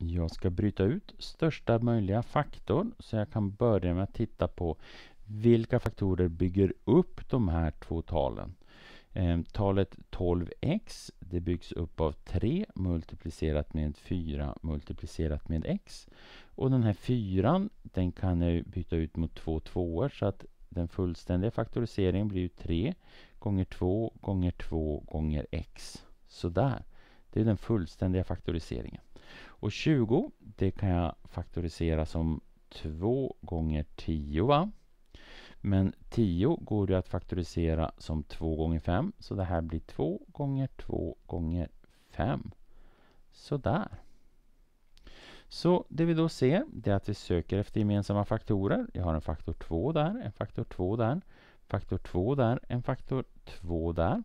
Jag ska bryta ut största möjliga faktor så jag kan börja med att titta på vilka faktorer bygger upp de här två talen. Ehm, talet 12x det byggs upp av 3 multiplicerat med 4 multiplicerat med x. Och den här 4 den kan jag byta ut mot två tvåor så att den fullständiga faktoriseringen blir 3 gånger 2 gånger 2 gånger x. Sådär. Det är den fullständiga faktoriseringen. Och 20, det kan jag faktorisera som 2 gånger 10. Va? Men 10 går det att faktorisera som 2 gånger 5. Så det här blir 2 gånger 2 gånger 5. Sådär. Så det vi då ser det är att vi söker efter gemensamma faktorer. Jag har en faktor 2 där, en faktor 2 där, faktor 2 där, en faktor 2 där.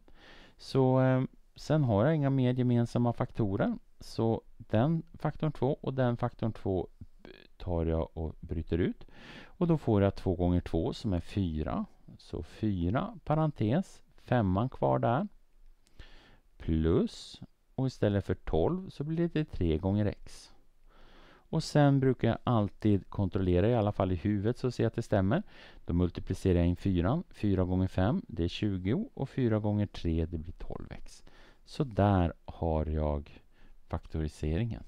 Så ehm, Sen har jag inga mer gemensamma faktorer. Så den faktorn 2 och den faktorn 2 tar jag och bryter ut. Och då får jag 2 gånger 2 som är 4. Så 4 parentes, femman kvar där. Plus, och istället för 12 så blir det 3 gånger x. Och sen brukar jag alltid kontrollera, i alla fall i huvudet, så ser jag att det stämmer. Då multiplicerar jag in 4. 4 gånger 5, det är 20. Och 4 gånger 3, det blir 12. Så där har jag faktoriseringen.